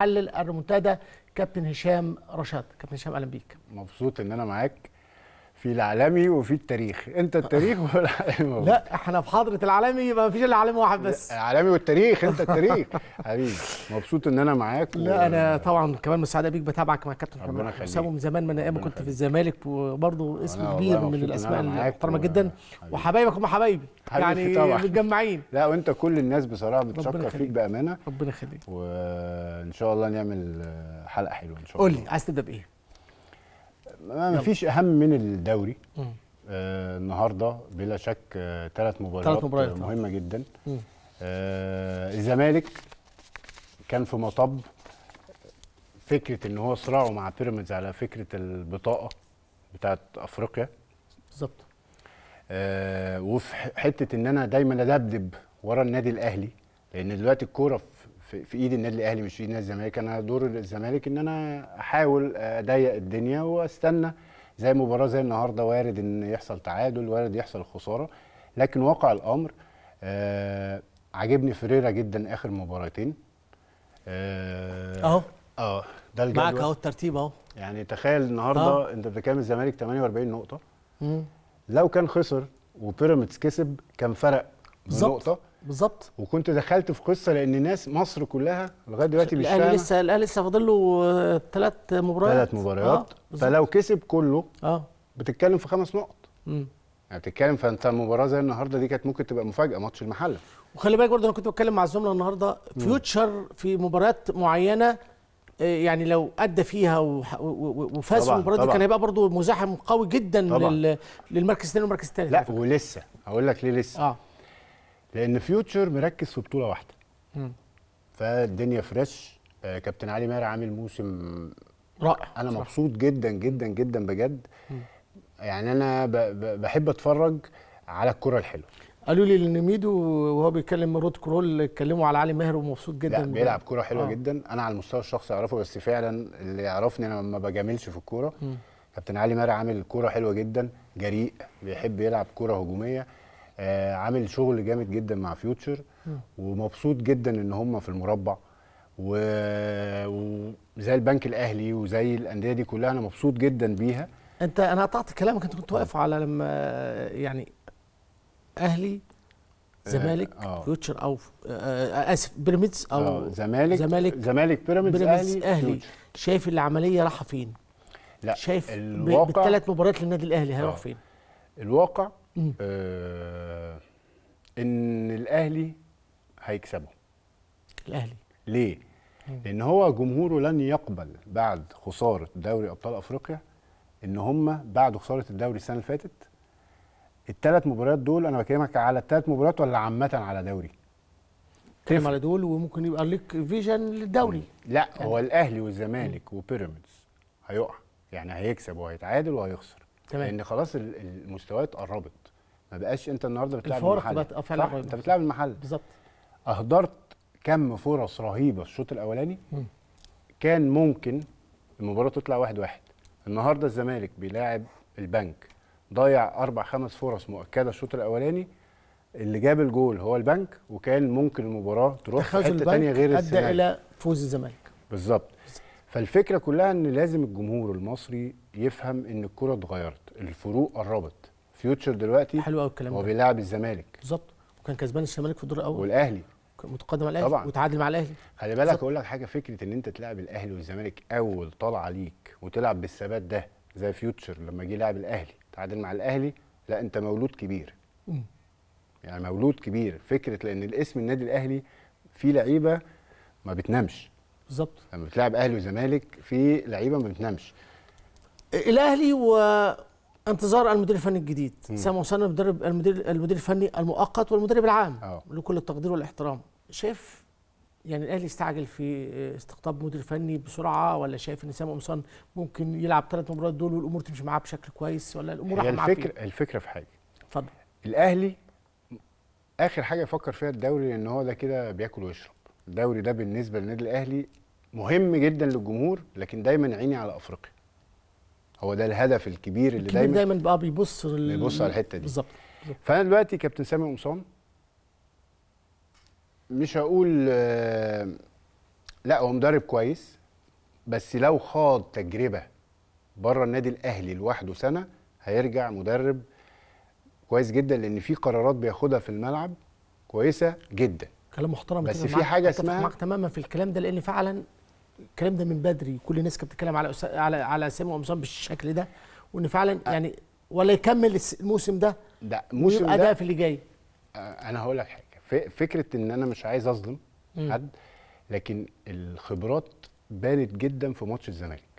محلل الريمونتادا كابتن هشام رشاد كابتن هشام اهلا بيك مبسوط ان انا معاك في العالمي وفي التاريخ انت التاريخ والعالمي لا احنا في حضره العالمي يبقى مفيش الا عالم واحد بس العالمي والتاريخ انت التاريخ حبيبي مبسوط ان انا معاك لا و... انا طبعا كمان مسعد بيك بتابعك مع كابتن حمام حسام من زمان من ايام كنت في الزمالك وبرضه اسم كبير من الاسماء المحترمه جدا وحبايبك هم حبايبي يعني متجمعين لا وانت كل الناس بصراحه بتشكر فيك بامانه ربنا يخليك وان شاء الله نعمل حلقه حلوه ان شاء الله قول لي عايز تبدا بايه ما فيش اهم من الدوري آه النهارده بلا شك ثلاث آه مباريات, مباريات آه، مهمه جدا آه الزمالك كان في مطب فكره ان هو صراعه مع بيراميدز على فكره البطاقه بتاعت افريقيا بالظبط آه وفي حته ان انا دايما ادبدب ورا النادي الاهلي لان دلوقتي الكوره في في, في ايد النادي الاهلي مش في ايد النادي الزمالك انا دور الزمالك ان انا احاول اضيق الدنيا واستنى زي مباراه زي النهارده وارد ان يحصل تعادل وارد يحصل خساره لكن واقع الامر آه عجبني فريرا جدا اخر مباراتين آه، اهو اه ده الجدول معاك اهو الترتيب اهو يعني تخيل النهارده أوه. انت بتكلم الزمالك 48 نقطه مم. لو كان خسر وبيراميدز كسب كان فرق بالظبط بالظبط وكنت دخلت في قصه لان ناس مصر كلها لغايه دلوقتي مش فاهمه لسه الاهلي لسه فاضل له ثلاث آه، مباريات ثلاث مباريات آه فلو كسب كله اه بتتكلم في خمس نقط امم يعني بتتكلم فانت مباراه زي النهارده دي كانت ممكن تبقى مفاجاه ماتش المحله وخلي بالك برضه انا كنت بتكلم مع الزملاء النهارده فيوتشر في مباريات معينه آه، يعني لو ادى فيها وفاز المباراه دي كان هيبقى برضه مزاحم قوي جدا طبعًا. للمركز الثاني والمركز الثالث لا ولسه هقول لك ليه لسه آه. لان فيوتشر مركز في بطوله واحده فالدنيا فريش آه، كابتن علي ماهر عامل موسم رائع انا صح. مبسوط جدا جدا جدا بجد مم. يعني انا بحب اتفرج على الكره الحلوه قالوا لي ان ميدو وهو بيتكلم رود كرول اتكلموا على علي ماهر ومبسوط جدا لا بيلعب كوره حلوه آه. جدا انا على المستوى الشخصي اعرفه بس فعلا اللي يعرفني انا ما بجاملش في الكوره كابتن علي ماهر عامل كوره حلوه جدا جريء بيحب يلعب كوره هجوميه آه عامل شغل جامد جدا مع فيوتشر ومبسوط جدا ان هم في المربع و... وزي البنك الاهلي وزي الانديه دي كلها انا مبسوط جدا بيها انت انا قطعت كلامك انت كنت واقف على لما يعني اهلي آه، زمالك آه. فيوتشر او آه اسف بيراميدز او آه. زمالك زمالك زمالك بيراميدز اهلي, أهلي. شايف العمليه راحه فين؟ لا شايف الواقع بالثلاث مباريات للنادي الاهلي هيروح آه. فين؟ الواقع آه ان الاهلي هيكسبه الاهلي ليه مم. لان هو جمهوره لن يقبل بعد خساره دوري ابطال افريقيا ان هم بعد خساره الدوري السنه اللي فاتت الثلاث مباريات دول انا بكلمك على الثلاث مباريات ولا عامه على دوري تكلم على دول وممكن يبقى لك فيجن للدوري لا يعني. هو الاهلي والزمالك وبيراميدز هيقع يعني هيكسب وهيتعادل وهيخسر تمام لان خلاص المستويات قربت ما بقاش انت النهارده بتلعب المحل بقت آه، فعلا صح؟ انت بتلعب المحل بالظبط اهدرت كم فرص رهيبه الشوط الاولاني كان ممكن المباراه تطلع واحد واحد النهارده الزمالك بيلاعب البنك ضيع اربع خمس فرص مؤكده الشوط الاولاني اللي جاب الجول هو البنك وكان ممكن المباراه تروح في حته ثانيه غير السنه ادى الى فوز الزمالك بالظبط فالفكره كلها ان لازم الجمهور المصري يفهم ان الكره اتغيرت الفروق قربت فيوتشر دلوقتي حلو قوي الكلام هو ده. بيلعب الزمالك بالظبط وكان كسبان الزمالك في الدور الاول والاهلي متقدم على الاهلي طبعا وتعادل مع الاهلي خلي بالك اقول لك حاجه فكره ان انت تلعب الاهلي والزمالك اول طلعه ليك وتلعب بالثبات ده زي فيوتشر لما جه لعب الاهلي تعادل مع الاهلي لا انت مولود كبير م. يعني مولود كبير فكره لان الاسم النادي الاهلي فيه لعيبه ما بتنامش بالظبط لما بتلعب اهلي وزمالك في لعيبه ما بتنامش الاهلي وانتظار المدير الفني الجديد سامي حسين المدرب المدير المدير الفني المؤقت والمدرب العام أوه. لكل التقدير والاحترام شايف يعني الاهلي استعجل في استقطاب مدير فني بسرعه ولا شايف ان سامي حسين ممكن يلعب ثلاث مباريات دول والامور تمشي معاه بشكل كويس ولا الامور معاه الفكره الفكره في حاجه اتفضل الاهلي اخر حاجه يفكر فيها الدوري ان هو ده كده بياكل ويشرب الدوري ده بالنسبه للنادي الاهلي مهم جدا للجمهور لكن دايما عيني على افريقيا هو ده الهدف الكبير اللي دايما دايما بقى بيبص لل... بيبص على الحته دي بالظبط فانا دلوقتي كابتن سامي قمصان مش هقول آه، لا هو مدرب كويس بس لو خاض تجربه بره النادي الاهلي لوحده سنه هيرجع مدرب كويس جدا لان في قرارات بياخدها في الملعب كويسه جدا كلام محترم بس في حاجه اسمها معاك تماما في الكلام ده لان فعلا الكلام ده من بدري كل الناس كانت بتتكلم على على على سامي وقمصان بالشكل ده وان فعلا أه يعني ولا يكمل الموسم ده ده الموسم ده في اللي جاي أه انا هقول لك حاجه فكره ان انا مش عايز اظلم حد لكن الخبرات بانت جدا في ماتش الزمالك